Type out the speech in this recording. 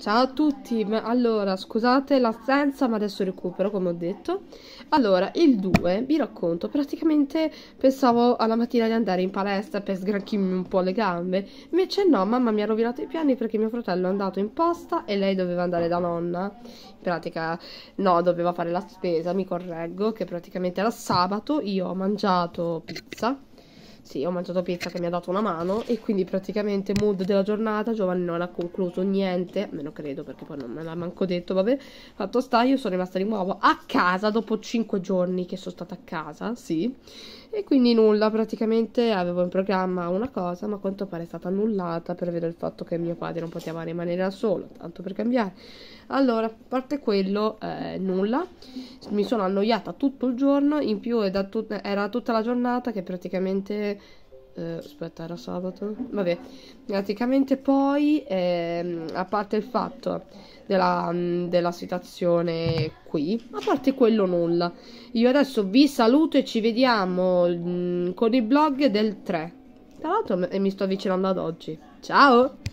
Ciao a tutti, allora scusate l'assenza ma adesso recupero come ho detto Allora il 2 vi racconto, praticamente pensavo alla mattina di andare in palestra per sgranchirmi un po' le gambe Invece no, mamma mi ha rovinato i piani perché mio fratello è andato in posta e lei doveva andare da nonna In pratica no, doveva fare la spesa, mi correggo, che praticamente era sabato, io ho mangiato pizza sì, ho mangiato pizza che mi ha dato una mano e quindi praticamente mood della giornata, Giovanni non ha concluso niente, almeno credo perché poi non me l'ha manco detto, vabbè. Fatto sta, io sono rimasta di nuovo a casa dopo 5 giorni che sono stata a casa, sì. E quindi nulla, praticamente avevo in programma una cosa, ma a quanto pare è stata annullata per vedere il fatto che mio padre non poteva rimanere da solo, tanto per cambiare. Allora, a parte quello, eh, nulla. Mi sono annoiata tutto il giorno, in più tut era tutta la giornata che praticamente settembre. Eh, aspetta, era sabato. Vabbè, praticamente poi, eh, a parte il fatto della, mm, della situazione qui, a parte quello nulla, io adesso vi saluto e ci vediamo mh, mm, con i blog del 3. Tra l'altro mi sto avvicinando ad oggi. Ciao!